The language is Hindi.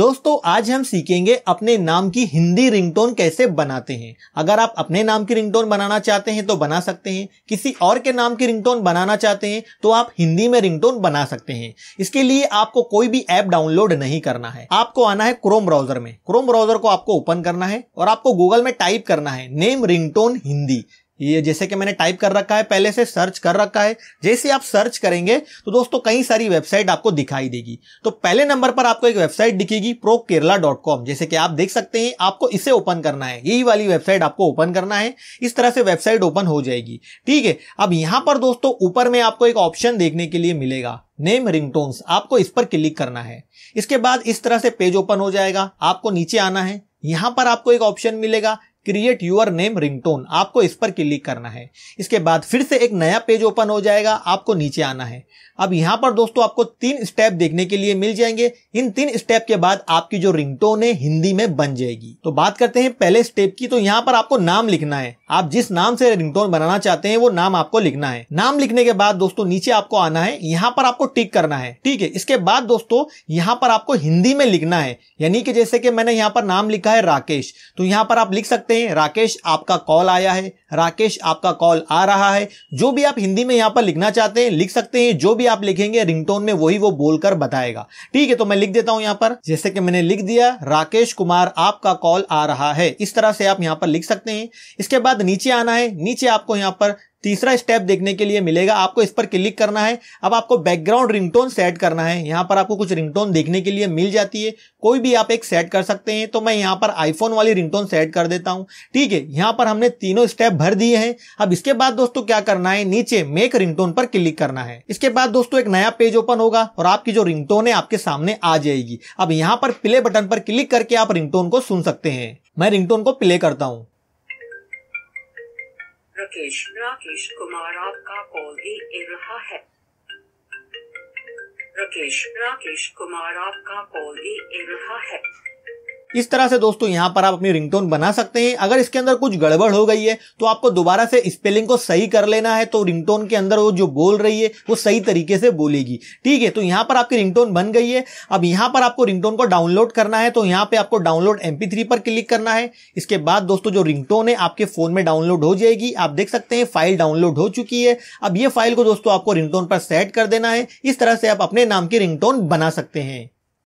दोस्तों आज हम सीखेंगे अपने नाम की हिंदी रिंगटोन कैसे बनाते हैं अगर आप अपने नाम की रिंगटोन बनाना चाहते हैं तो बना सकते हैं किसी और के नाम की रिंगटोन बनाना चाहते हैं तो आप हिंदी में रिंगटोन बना सकते हैं इसके लिए आपको कोई भी ऐप डाउनलोड नहीं करना है आपको आना है क्रोम ब्राउजर में क्रोम ब्राउजर को आपको ओपन करना है और आपको गूगल में टाइप करना है नेम रिंगटोन हिंदी ये जैसे कि मैंने टाइप कर रखा है पहले से सर्च कर रखा है जैसे आप सर्च करेंगे तो दोस्तों कई सारी वेबसाइट आपको दिखाई देगी तो पहले नंबर पर आपको एक वेबसाइट दिखेगी प्रो केरला डॉट कॉम जैसे कि आप देख सकते हैं आपको इसे ओपन करना है यही वाली वेबसाइट आपको ओपन करना है इस तरह से वेबसाइट ओपन हो जाएगी ठीक है अब यहां पर दोस्तों ऊपर में आपको एक ऑप्शन देखने के लिए मिलेगा नेम रिंगटोन्स आपको इस पर क्लिक करना है इसके बाद इस तरह से पेज ओपन हो जाएगा आपको नीचे आना है यहां पर आपको एक ऑप्शन मिलेगा क्रिएट यूर नेम रिंगटोन आपको इस पर क्लिक करना है इसके बाद फिर से एक नया पेज ओपन हो जाएगा आपको नीचे आना है अब यहाँ पर दोस्तों आपको तीन स्टेप देखने के लिए मिल जाएंगे इन तीन स्टेप के बाद आपकी जो रिंगटोन है हिंदी में बन जाएगी तो बात करते हैं पहले स्टेप की तो यहाँ पर आपको नाम लिखना है आप जिस नाम से रिंगटोन बनाना चाहते हैं वो नाम आपको लिखना है नाम लिखने के बाद दोस्तों नीचे आपको आना है यहाँ पर आपको टिक करना है ठीक है इसके बाद दोस्तों यहाँ पर आपको हिंदी में लिखना है यानी कि जैसे कि मैंने यहाँ पर नाम लिखा है राकेश तो यहाँ पर आप लिख सकते सकते हैं राकेश आपका कॉल आया है राकेश आपका कॉल आ रहा है जो भी आप हिंदी में यहां पर लिखना चाहते हैं लिख सकते हैं जो भी आप लिखेंगे रिंगटोन में वही वो बोलकर बताएगा ठीक है तो मैं लिख देता हूं यहां पर जैसे कि मैंने लिख दिया राकेश कुमार आपका कॉल आ रहा है इस तरह से आप यहां पर लिख सकते हैं इसके बाद नीचे आना है नीचे आपको यहां पर तीसरा स्टेप देखने के लिए मिलेगा आपको इस पर क्लिक करना है अब आपको बैकग्राउंड रिंगटोन सेट करना है यहाँ पर आपको कुछ रिंगटोन देखने के लिए मिल जाती है कोई भी आप एक सेट कर सकते हैं तो मैं यहाँ पर आईफोन वाली रिंगटोन सेट कर देता हूँ ठीक है यहाँ पर हमने तीनों स्टेप भर दिए हैं अब इसके बाद दोस्तों क्या करना है नीचे मेक रिंगटोन पर क्लिक करना है इसके बाद दोस्तों एक नया पेज ओपन होगा और आपकी जो रिंगटोन है आपके सामने आ जाएगी अब यहाँ पर प्ले बटन पर क्लिक करके आप रिंगटोन को सुन सकते हैं मैं रिंगटोन को प्ले करता हूँ राकेश राकेश कुमार आपका कॉल ही ए रहा है राकेश राकेश कुमार आपका कॉल ही ए रहा इस तरह से दोस्तों यहाँ पर आप अपनी रिंगटोन बना सकते हैं अगर इसके अंदर कुछ गड़बड़ हो गई है तो आपको दोबारा से स्पेलिंग को सही कर लेना है तो रिंगटोन के अंदर वो जो बोल रही है वो सही तरीके से बोलेगी ठीक है तो यहाँ पर आपकी रिंगटोन बन गई है अब यहाँ पर आपको रिंगटोन को डाउनलोड करना है तो यहाँ पर आपको डाउनलोड एम पर क्लिक करना है इसके बाद दोस्तों जो रिंगटोन है आपके फोन में डाउनलोड हो जाएगी आप देख सकते हैं फाइल डाउनलोड हो चुकी है अब ये फाइल को दोस्तों आपको रिंगटोन पर सेट कर देना है इस तरह से आप अपने नाम की रिंगटोन बना सकते हैं